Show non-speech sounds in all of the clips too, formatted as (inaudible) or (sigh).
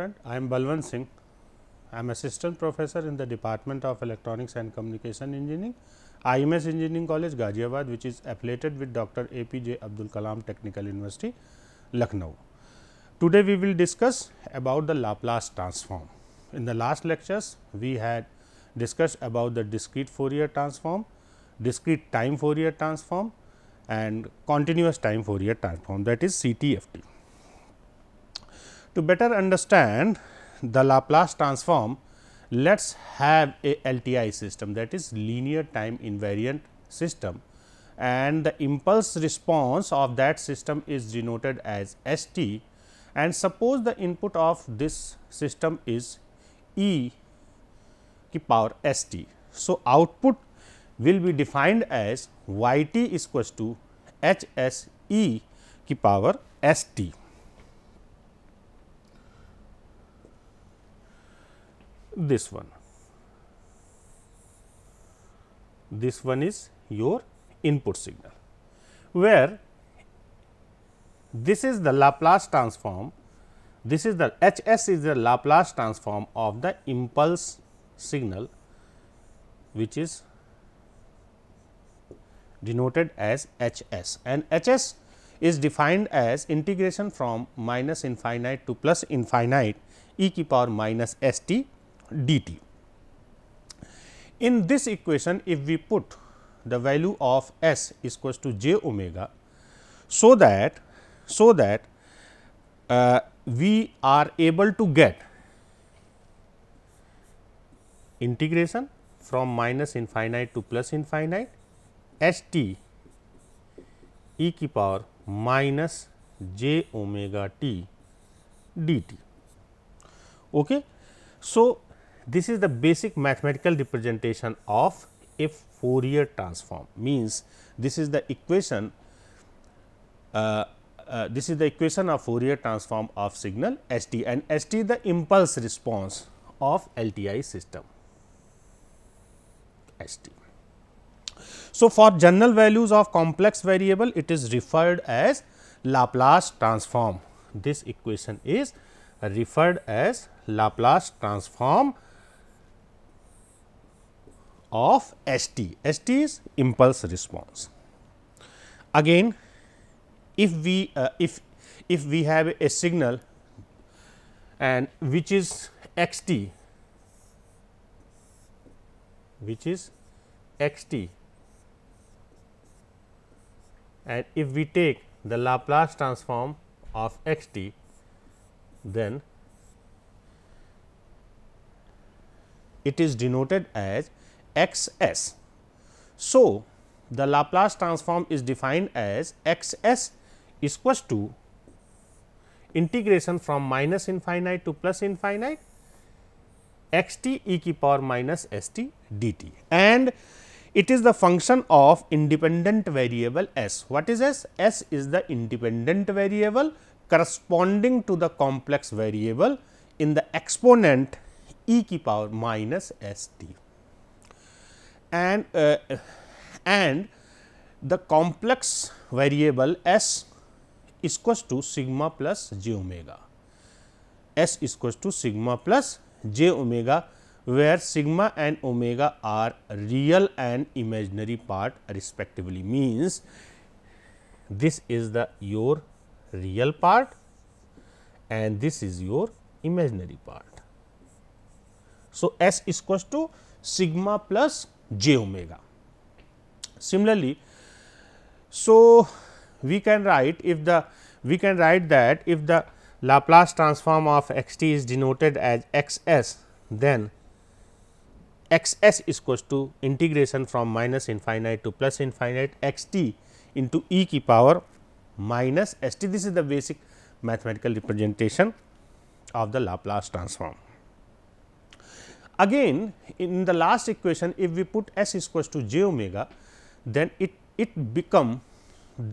friend. I am Balwan Singh. I am assistant professor in the Department of Electronics and Communication Engineering, IMS Engineering College, Ghaziabad, which is affiliated with Dr. APJ Abdul Kalam Technical University, Lucknow. Today, we will discuss about the Laplace transform. In the last lectures, we had discussed about the discrete Fourier transform, discrete time Fourier transform and continuous time Fourier transform that is CTFT. To better understand the Laplace transform, let us have a LTI system that is linear time invariant system and the impulse response of that system is denoted as S t and suppose the input of this system is E ki power S t. So, output will be defined as y t is equals to h s e ki power s t. this one. This one is your input signal, where this is the Laplace transform, this is the H s is the Laplace transform of the impulse signal, which is denoted as H s and H s is defined as integration from minus infinite to plus infinite e ki power minus s t dt. In this equation, if we put the value of s is equals to j omega, so that so that uh, we are able to get integration from minus infinite to plus infinite s t e ki power minus j omega t dt. Okay. So, this is the basic mathematical representation of a Fourier transform means this is the equation uh, uh, this is the equation of Fourier transform of signal S t and S t the impulse response of LTI system S t. So, for general values of complex variable it is referred as Laplace transform. This equation is referred as Laplace transform of ST. ST is impulse response. Again, if we uh, if if we have a signal and which is xt which is xt and if we take the Laplace transform of xt then it is denoted as x s. So, the Laplace transform is defined as x s is equals to integration from minus infinite to plus infinite x t e ki power minus s t d t and it is the function of independent variable s. What is s? s is the independent variable corresponding to the complex variable in the exponent e ki power minus s t and uh, and the complex variable s is equals to sigma plus j omega. s is equals to sigma plus j omega where sigma and omega are real and imaginary part respectively means this is the your real part and this is your imaginary part. So, s is equals to sigma plus j omega. Similarly, so we can write if the we can write that if the Laplace transform of x t is denoted as x s then x s is equals to integration from minus infinite to plus infinite x t into e ki power minus s t. This is the basic mathematical representation of the Laplace transform. Again in the last equation if we put s is equals to j omega then it, it become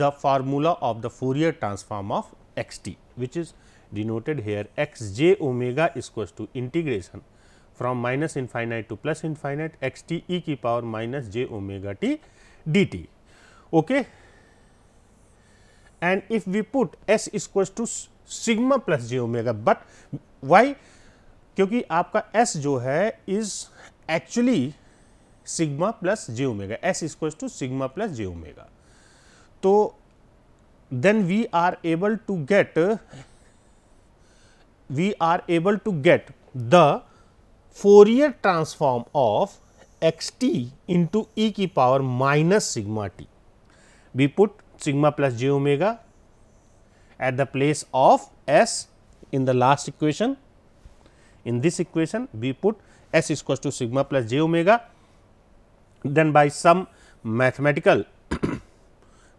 the formula of the Fourier transform of x t which is denoted here x j omega is equals to integration from minus infinite to plus infinite x t e ki power minus j omega t dt. Okay. And if we put s is equals to sigma plus j omega, but why क्योंकि आपका s जो है is actually sigma plus j omega s equals to sigma plus j omega तो then we are able to get we are able to get the Fourier transform of x t into e की power minus sigma t we put sigma plus j omega at the place of s in the last equation In this equation, we put S is equals to sigma plus j omega. Then by some mathematical (coughs)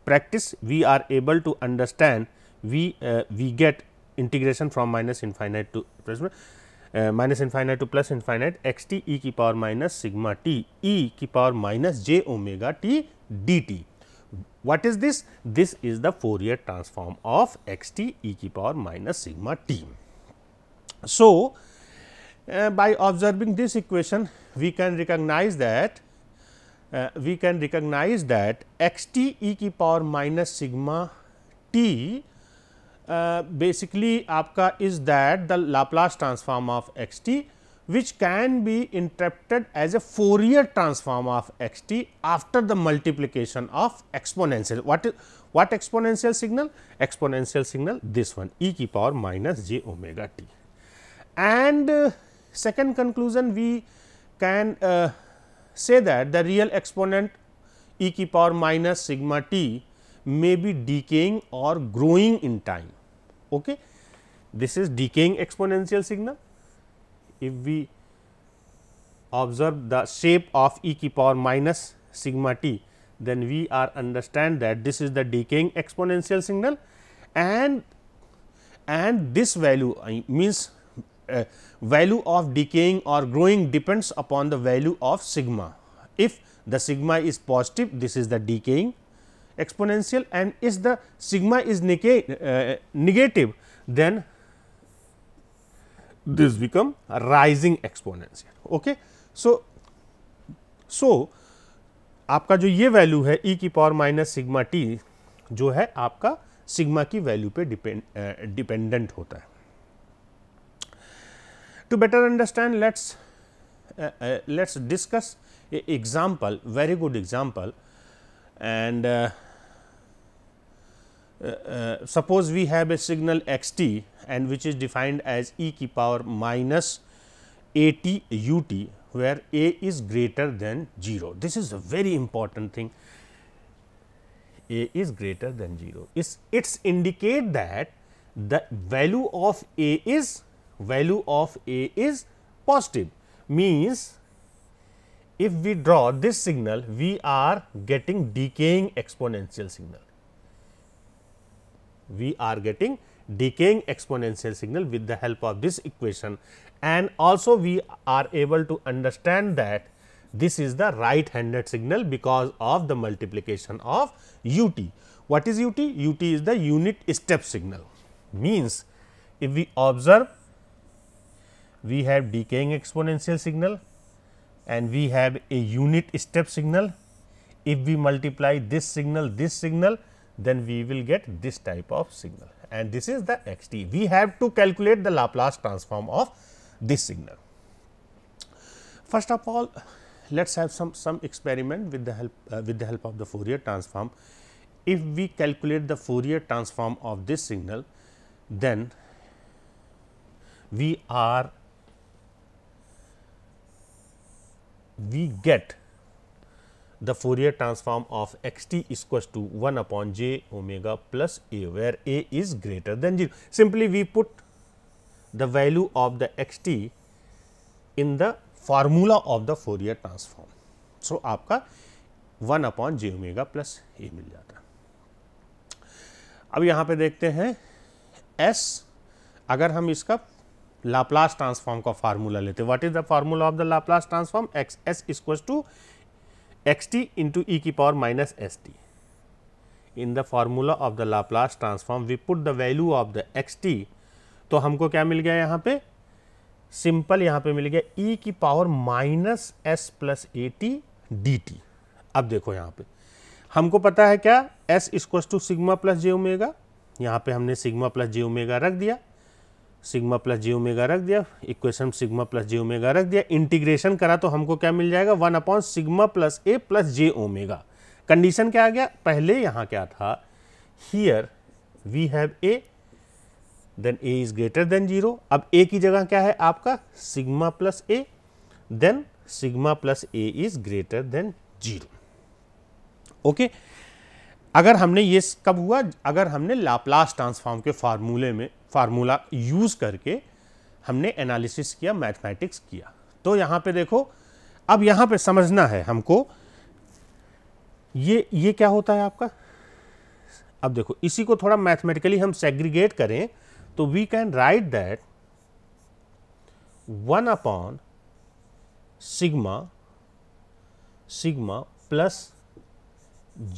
practice, we are able to understand we uh, we get integration from minus infinite to uh, minus infinite to plus infinite x t e ki power minus sigma t e ki power minus j omega t dt. What is this? This is the Fourier transform of x t e ki power minus sigma t. So, uh, by observing this equation we can recognize that uh, we can recognize that x t e ki power minus sigma t uh, basically आपका is that the Laplace transform of x t which can be interpreted as a Fourier transform of x t after the multiplication of exponential. What is what exponential signal? Exponential signal this one e ki power minus j omega t. And uh, Second conclusion we can uh, say that the real exponent e ki power minus sigma t may be decaying or growing in time. Okay. This is decaying exponential signal. If we observe the shape of e ki power minus sigma t, then we are understand that this is the decaying exponential signal and and this value means uh, value of decaying or growing depends upon the value of sigma. If the sigma is positive, this is the decaying exponential and if the sigma is uh, negative, then this become a rising exponential. Okay. So, so आपका जो ये value है e की power minus sigma t जो है आपका sigma की value पे डिपेंड डिपेंडेंट होता है To better understand, let us uh, uh, let us discuss a example, very good example and uh, uh, uh suppose we have a signal x t and which is defined as e ki power minus a t u t where a is greater than 0. This is a very important thing a is greater than 0 is it's indicate that the value of a is value of A is positive means if we draw this signal we are getting decaying exponential signal. We are getting decaying exponential signal with the help of this equation and also we are able to understand that this is the right handed signal because of the multiplication of u t. What is u t? u t is the unit step signal means if we observe we have decaying exponential signal and we have a unit step signal. If we multiply this signal, this signal, then we will get this type of signal and this is the x t. We have to calculate the Laplace transform of this signal. First of all, let us have some, some experiment with the help uh, with the help of the Fourier transform. If we calculate the Fourier transform of this signal, then we are we get the Fourier transform of x t is equal to 1 upon j omega plus a, where a is greater than 0. Simply we put the value of the x t in the formula of the Fourier transform. So, aapka 1 upon j omega plus a mil jata. Ab yahan pe dekhte hain s agar hum iska Laplace transform का formula लेते हैं what is the formula of the Laplace transform x s equals to x t into e की power minus s t in the formula of the Laplace transform we put the value of the x t तो हमको क्या मिल गया यहाँ पे simple यहाँ पे मिल गया e की power minus s plus a t d t अब देखो यहाँ पे हमको पता है क्या s equals to sigma plus j omega यहाँ पे हमने सिग्मा प्लस जे ओमेगा रख दिया सिग्मा प्लस जी ओमेगा रख दिया equation sigma plus g omega रख दिया इंटीग्रेशन करा तो हमको क्या मिल जाएगा one upon sigma plus a plus j omega condition क्या आ गया पहले यहाँ क्या था here we have a than a is greater than zero अब ए की जगह क्या है आपका sigma plus a than sigma plus a is greater than zero okay अगर हमने ये कब हुआ अगर हमने लाप्लास ट्रांसफॉर्म के फार्मूले में फार्मूला यूज़ करके हमने एनालिसिस किया मैथमेटिक्स किया तो यहां पे देखो अब यहां पे समझना है हमको ये ये क्या होता है आपका अब देखो इसी को थोड़ा मैथमेटिकली हम सेग्रीगेट करें तो we can write that one upon sigma sigma plus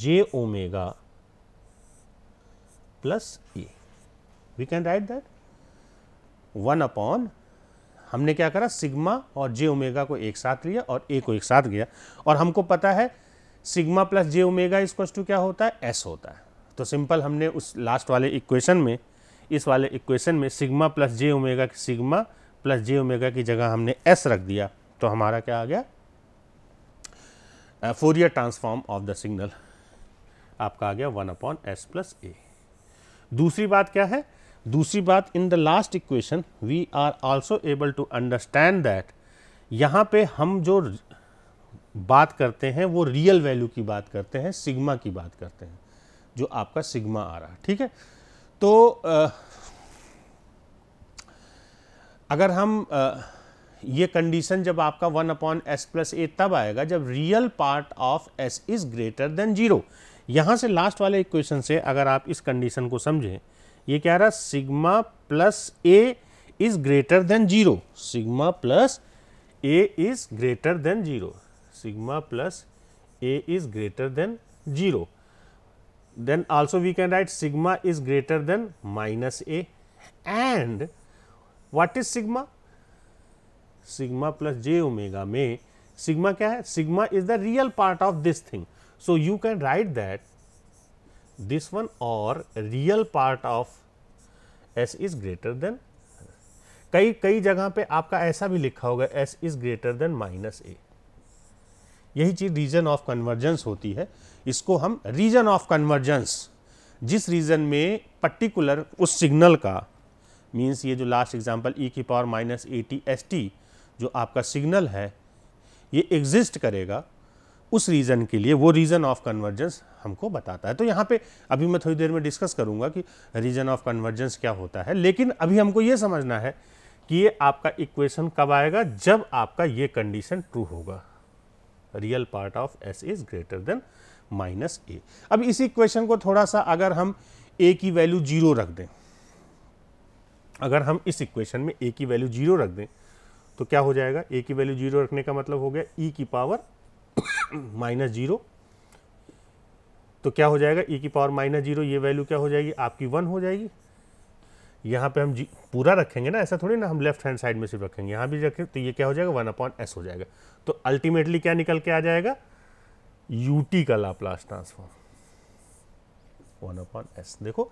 j omega plus a we can write that one upon हमने क्या करा सिग्मा और जे ओमेगा को एक साथ लिया और ए को एक साथ गया और हमको पता है sigma plus j omega is to क्या होता है एस होता है तो सिंपल हमने उस लास्ट वाले इक्वेशन में इस वाले इक्वेशन में सिग्मा प्लस जे ओमेगा की सिग्मा प्लस जे ओमेगा की जगह हमने एस रख दिया तो हमारा क्या आ गया Fourier transform of the signal आपका आ गया one upon s plus a दूसरी बात क्या है दूसरी बात in the last equation we are also able to understand that यहाँ पे हम जो बात करते हैं वो रियल वैल्यू की बात करते हैं सिग्मा की बात करते हैं जो आपका सिग्मा आ रहा है ठीक है तो आ, अगर हम आ, ये कंडीशन जब आपका one upon s plus a तब आएगा जब real part of s is greater than zero यहाँ से लास्ट वाले इक्वेशन से अगर आप इस कंडीशन को समझें ये क्या रहा sigma plus a is greater than zero sigma plus a is greater than zero sigma plus a is greater than zero then also we can write sigma is greater than minus a and what is sigma sigma plus j omega में sigma क्या है sigma is the real part of this thing so you can write that this one or real part of s is greater than कई कई जगह पे आपका ऐसा भी लिखा होगा s is greater than minus a यही चीज़ रीजन ऑफ कन्वर्जेंस होती है इसको हम रीजन ऑफ कन्वर्जेंस जिस रीजन में पर्टिकुलर उस सिग्नल का मीन्स ये जो लास्ट एग्जांपल ई की power minus a t s t जो आपका सिग्नल है ये एग्जिस्ट करेगा उस रीज़न के लिए वो रीज़न ऑफ कन्वर्जेंस हमको बताता है तो यहाँ पे अभी मैं थोड़ी देर में डिस्कस करूँगा कि रीज़न ऑफ कन्वर्जेंस क्या होता है लेकिन अभी हमको ये समझना है कि ये आपका इक्वेशन कब आएगा जब आपका ये कंडीशन ट्रू होगा real part of s is greater than minus a अब इस इक्वेशन को थोड़ा सा अगर हम ए की वैल्यू जीरो रख दें अगर हम इस इक्वेशन में ए की वैल्यू जीरो रख दें तो क्या हो जाएगा ए की वैल्यू जीरो रखने का मतलब हो गया ई e की पावर माइनस जीरो तो क्या हो जाएगा e की पावर माइनस जीरो ये वैल्यू क्या हो जाएगी आपकी वन हो जाएगी यहाँ पे हम जी पूरा रखेंगे ना ऐसा थोड़ी ना हम लेफ्ट हैंड साइड में सिर्फ रखेंगे यहाँ भी रखें तो ये क्या हो जाएगा वन अपॉन एस हो जाएगा तो अल्टीमेटली क्या निकल के आ जाएगा यू टी का Laplace transform one upon s देखो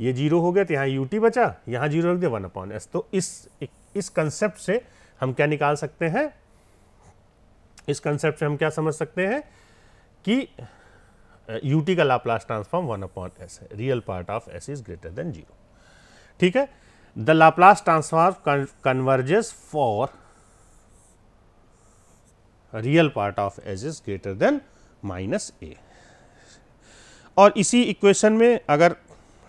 ये जीरो हो गया तो यहाँ यू टी बचा यहाँ जीरो रख दिया वन अपॉन एस तो इस कंसेप्ट से हम क्या निकाल सकते हैं इस कंसेप्ट से हम क्या समझ सकते हैं कि यू टी का Laplace transform one upon s है real part of s is greater than zero ठीक है the Laplace transform converges for real part of s is greater than minus a और इसी इक्वेशन में अगर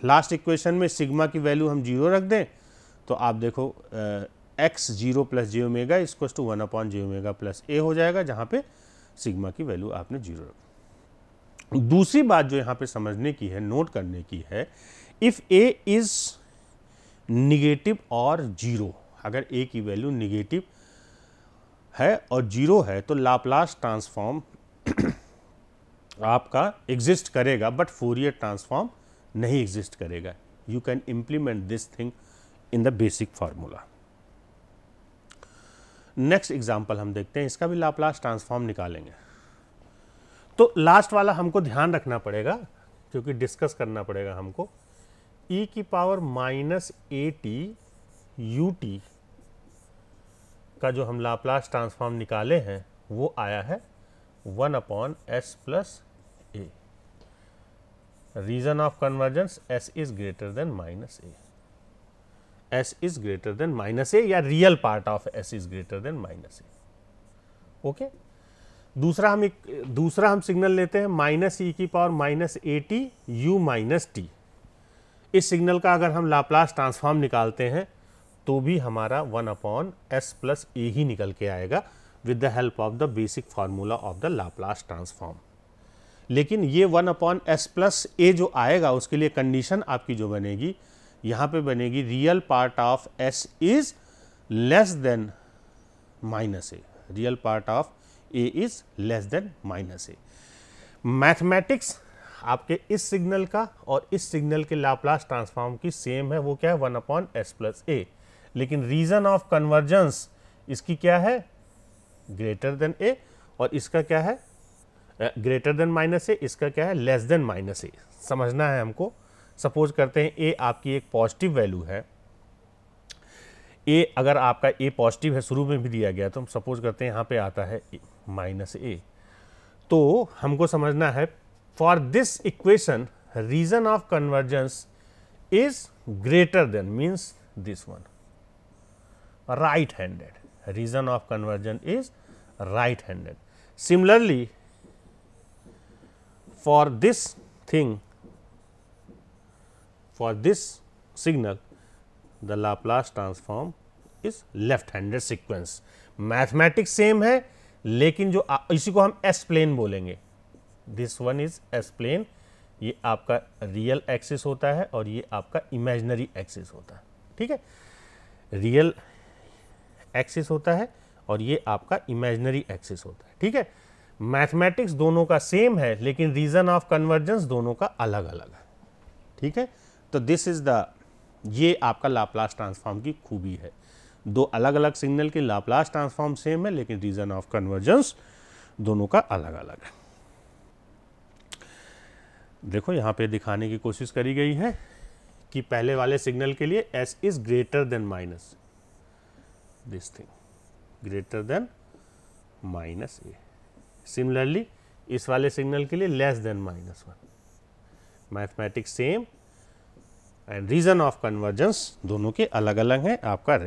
लास्ट इक्वेशन में sigma की value हम जीरो रख दें तो आप देखो x zero plus j omega इसक्वस to one upon j omega plus a हो जाएगा जहाँ पे सिग्मा की वैल्यू आपने जीरो रखी दूसरी बात जो यहाँ पे समझने की है नोट करने की है इफ़ ए इज़ निगेटिव और जीरो अगर ए की वैल्यू निगेटिव है और जीरो है तो लाप्लास ट्रांसफॉर्म (clears throat) आपका एग्जिस्ट करेगा बट फोरियर ट्रांसफॉर्म नहीं एग्जिस्ट करेगा you can implement this thing in the basic formula next example हम देखते हैं इसका भी लाप्लास ट्रांसफॉर्म निकालेंगे तो लास्ट वाला हमको ध्यान रखना पड़ेगा क्योंकि डिस्कस करना पड़ेगा हमको e की power minus a t u t का जो हम लाप्लास ट्रांसफॉर्म निकाले हैं वो आया है one upon s plus a region of convergence s is greater than minus a s is greater than minus a या real part of s is greater than minus a okay दूसरा हम एक दूसरा हम सिग्नल लेते हैं minus e e की power minus a t u minus t इस सिग्नल का अगर हम लाप्लास ट्रांसफॉर्म निकालते हैं तो भी हमारा one upon s plus a ही निकल के आएगा with the help of the basic formula of the Laplace transform लेकिन ये one upon s plus a जो आएगा उसके लिए कंडीशन आपकी जो बनेगी यहां पे बनेगी real part of s is less than minus a real part of a is less than minus a mathematics आपके इस सिग्नल का और इस सिग्नल के लाप्लास ट्रांसफॉर्म की सेम है वो क्या है one upon s plus a लेकिन रीजन ऑफ कन्वर्जेंस इसकी क्या है ग्रेटर देन ए और इसका क्या है ग्रेटर देन माइनस ए इसका क्या है लेस देन माइनस ए समझना है हमको सपोज करते हैं ए आपकी एक पॉजिटिव वैल्यू है ए अगर आपका ए पॉजिटिव है शुरू में भी दिया गया तो हम सपोज करते हैं यहाँ पे आता है माइनस ए तो हमको समझना है for this equation region of convergence is greater than means this one right handed region of convergence is right handed similarly for this thing For this signal, the Laplace transform is left handed sequence. Mathematics same है लेकिन जो इसी को हम s plane बोलेंगे this one is s plane ये आपका real axis होता है और ये आपका इमेजनरी एक्सिस होता है ठीक है रियल एक्सिस होता है और ये आपका इमेजनरी एक्सिस होता है ठीक है मैथमेटिक्स दोनों का सेम है लेकिन रीजन ऑफ कन्वर्जेंस दोनों का अलग अलग है ठीक है तो दिस इज़ द ये आपका लाप्लास ट्रांसफॉर्म की खूबी है दो अलग अलग सिग्नल की लाप्लास ट्रांसफॉर्म सेम है लेकिन रीजन ऑफ कन्वर्जेंस दोनों का अलग अलग है देखो यहां पे दिखाने की कोशिश करी गई है कि पहले वाले सिग्नल के लिए s is greater than minus this thing greater than minus a similarly इस वाले सिग्नल के लिए less than minus one mathematics same and region of convergence दोनों के अलग अलग हैं आपका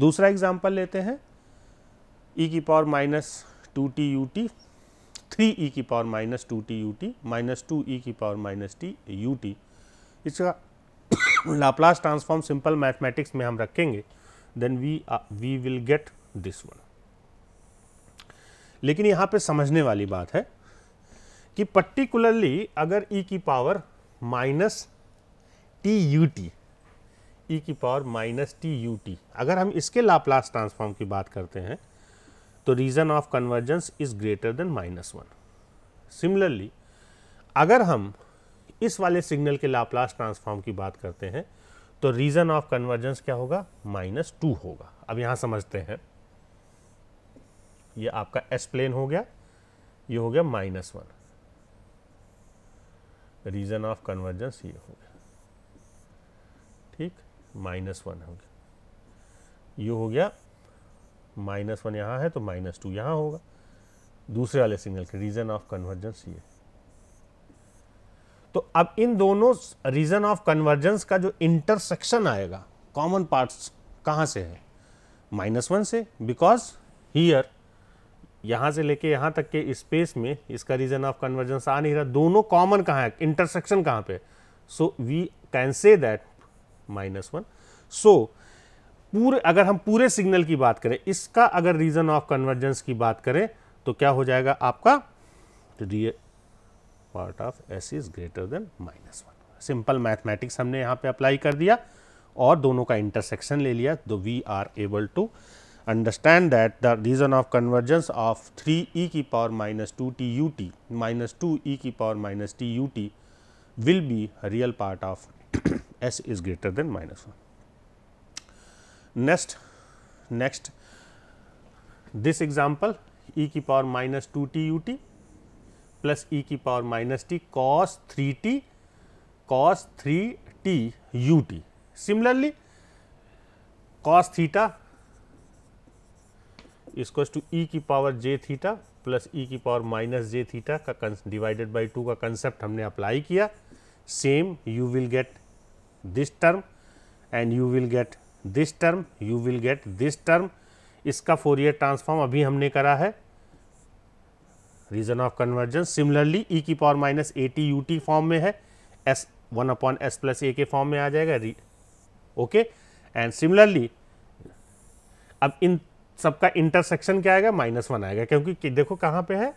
दूसरा एग्जाम्पल लेते हैं ई e की power minus two t u t three e की power minus two t u t minus two e की power minus t u t इसका लाप्लास ट्रांसफॉर्म सिंपल मैथमेटिक्स में हम रखेंगे then we we will get this one लेकिन यहां पे समझने वाली बात है कि पर्टिकुलरली अगर e की power minus t u t e की power minus t u t अगर हम इसके लाप्लास ट्रांसफॉर्म की बात करते हैं तो region of convergence is greater than minus one similarly अगर हम इस वाले सिग्नल के लाप्लास ट्रांसफॉर्म की बात करते हैं तो रीजन ऑफ कन्वर्जेंस क्या होगा माइनस टू होगा अब यहां समझते हैं ये आपका एस प्लेन हो गया ये हो गया minus one region of convergence ये हो गया ठीक माइनस वन हो गया ये हो गया माइनस वन यहाँ है तो माइनस टू यहाँ होगा दूसरे वाले सिग्नल के रीजन ऑफ कन्वर्जेंस ये तो अब इन दोनों रीजन ऑफ कन्वर्जेंस का जो इंटरसेक्शन आएगा कॉमन पार्ट्स कहाँ से है माइनस वन से बिकॉज हियर यहाँ से लेके यहाँ तक के स्पेस में इसका रीजन ऑफ कन्वर्जेंस आ नहीं रहा दोनों कॉमन कहाँ है इंटरसेक्शन कहाँ पे so we can say that minus one so पूरे अगर हम पूरे सिग्नल की बात करें इसका अगर रीजन ऑफ कन्वर्जेंस की बात करें तो क्या हो जाएगा आपका real part of s is greater than minus one simple mathematics हमने यहां पे अप्लाई कर दिया और दोनों का इंटरसेक्शन ले लिया तो we are able to understand that the region of convergence of three e की power minus two t u t minus two e की power minus t u t will be real part of s is greater than minus 1. Next, next this example e की power minus 2 t u t plus e की power minus t cos 3 t cos 3 t u t. Similarly, cos theta is equals to e की power j theta plus e की power minus j theta का divided by two का concept हमने apply किया same you will get this term and you will get this term you will get this term इसका Fourier transform अभी हमने करा है region of conversion similarly e की power minus a t u t form में है s one upon s plus a के form में आ जाएगा री ओके एंड सिमिलरली अब इन सबका इंटरसेक्शन क्या आएगा माइनस वन आएगा क्योंकि देखो कहाँ पे है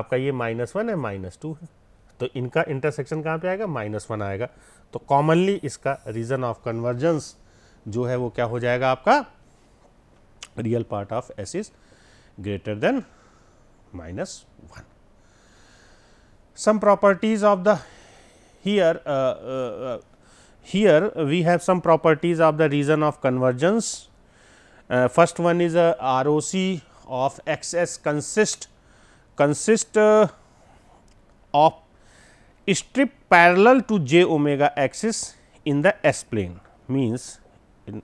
आपका ये माइनस वन है माइनस टू है तो इनका इंटरसेक्शन कहाँ पे आएगा माइनस वन आएगा तो कॉमनली इसका रीजन ऑफ कन्वर्जेंस जो है वो क्या हो जाएगा आपका real part of s is greater than minus one some properties of the here here we have some properties of the region of convergence first one is R O C of x s consist consist of strip parallel to j omega axis in the s plane means in,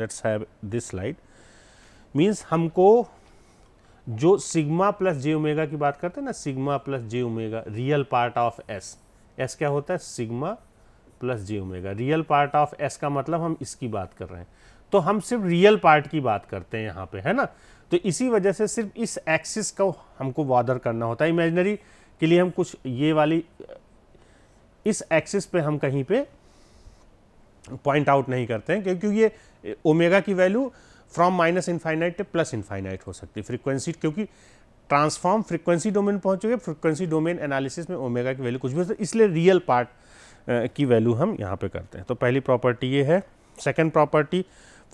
let's have this slide means हमको जो sigma plus j omega की बात करते हैं ना sigma plus j omega real part of s s क्या होता है sigma plus j omega real part of s का मतलब हम इसकी बात कर रहे हैं तो हम सिर्फ रियल पार्ट की बात करते हैं यहाँ पे है ना तो इसी वजह से सिर्फ इस एक्सिस को हमको वादर करना होता है इमेजनरी के लिए हम कुछ ये वाली इस एक्सिस पे हम कहीं पे पॉइंट आउट नहीं करते हैं क्योंकि ये ओमेगा की value from minus infinite plus infinite हो सकती है फ्रीक्वेंसी क्योंकि ट्रांसफॉर्म फ्रीक्वेंसी डोमेन पहुंचोगे फ्रीक्वेंसी डोमेन एनालिसिस में ओमेगा की वैल्यू कुछ भी तो इसलिए रियल पार्ट की वैल्यू हम यहाँ पे करते हैं तो पहली प्रॉपर्टी ये है second property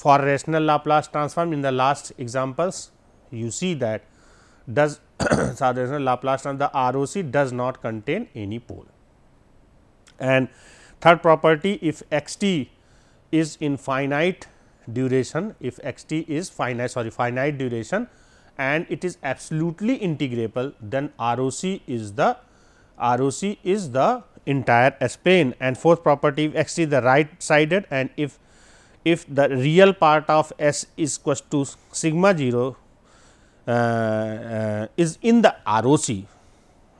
for for rational Laplace transform in the last examples you see that does (coughs) the the R O C does not contain any pole And third property if x t is in finite duration, if x t is finite sorry finite duration and it is absolutely integrable then ROC is the ROC is the entire S plane and fourth property if x t is the right sided and if if the real part of S is equal to sigma 0 uh, uh, is in the ROC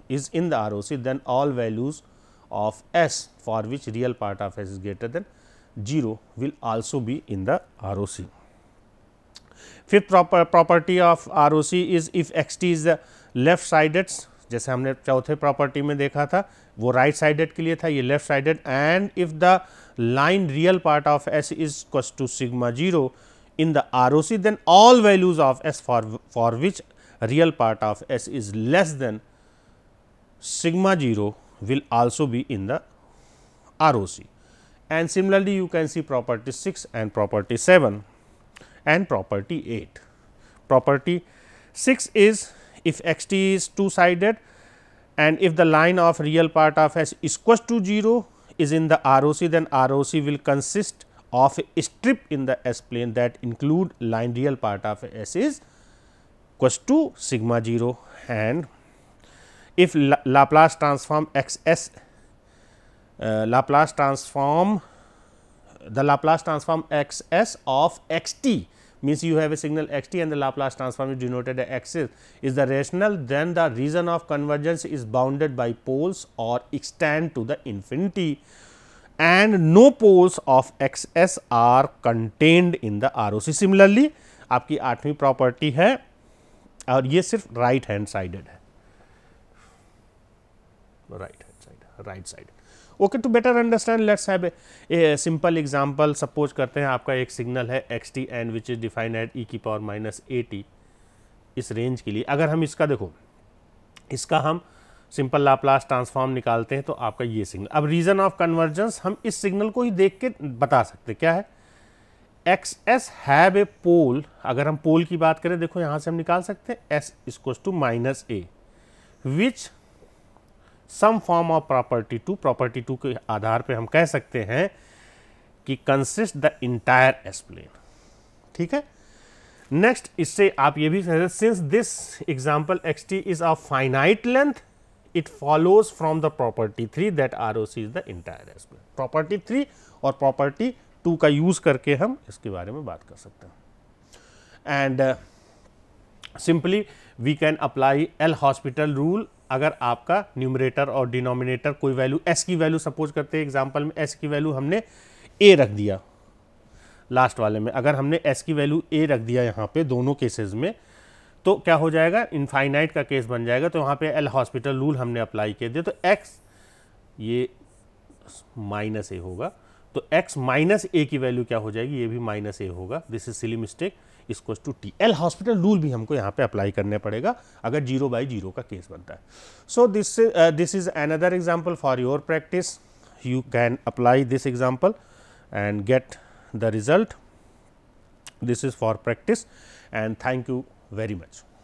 is in the ROC then all values of S for which real part of S is greater than 0 will also be in the ROC. Fifth proper property of ROC is if x t is the left sided जैसे हमने चौथे property में देखा था वो right sided के लिए था ये left sided and if the line real part of s is equals to sigma zero in the R O C then all values of s for for which real part of s is less than sigma zero will also be in the ROC. And similarly, you can see property 6 and property 7 and property 8. Property 6 is if x t is two sided and if the line of real part of s equals to 0 is in the ROC, then ROC will consist of a strip in the S plane that include line real part of S is equals to sigma 0 and if Laplace transform x s uh, Laplace transform the Laplace transform x s of x t means you have a signal x t and the Laplace transform is denoted as x is, is the rational then the region of convergence is bounded by poles or extend to the infinity and no poles of x s are contained in the ROC. Similarly, आपकी आठवीं property है और ये सिर्फ right hand sided है right hand side right side okay to better understand let's have a simple example suppose करते हैं आपका एक सिग्नल है x t n which is defined at e की पावर माइनस ए टी इस range के लिए अगर हम इसका देखो इसका हम सिंपल लाप्लास ट्रांसफॉर्म निकालते हैं तो आपका ये सिग्नल अब रीजन ऑफ कन्वर्जेंस हम इस सिग्नल को ही देख के बता सकते क्या है x s have a pole अगर हम पोल की बात करें देखो यहाँ से हम निकाल सकते हैं s is to minus a which some form of property two property two के आधार पे हम कह सकते हैं कि consist the entire s plane ठीक है नेक्स्ट इससे आप ये भी कहते since this example x t is of finite length it follows from the property three that R O C is the entire s plane property three और property two का use करके हम इसके बारे में बात कर सकते हैं and uh, simply we can apply L'Hospital rule अगर आपका न्यूमरेटर और डिनोमिनेटर कोई वैल्यू एस की वैल्यू सपोज करते हैं एग्जाम्पल में एस की वैल्यू हमने ए रख दिया लास्ट वाले में अगर हमने एस की वैल्यू ए रख दिया यहाँ पे दोनों केसेस में तो क्या हो जाएगा इनफाइनाइट का केस बन जाएगा तो यहाँ पे एल हॉस्पिटल रूल हमने अप्लाई किया दिया तो एक्स ये माइनस ए होगा तो एक्स माइनस ए की वैल्यू क्या हो जाएगी ये भी माइनस ए होगा दिस इज सिली मिस्टेक इसक्वस to t L'Hospital rule भी हमको यहाँ पे अप्लाई करने पड़ेगा अगर जीरो बाई जीरो का केस बनता है so this this is another example for your practice you can apply this example and get the result this is for practice and thank you very much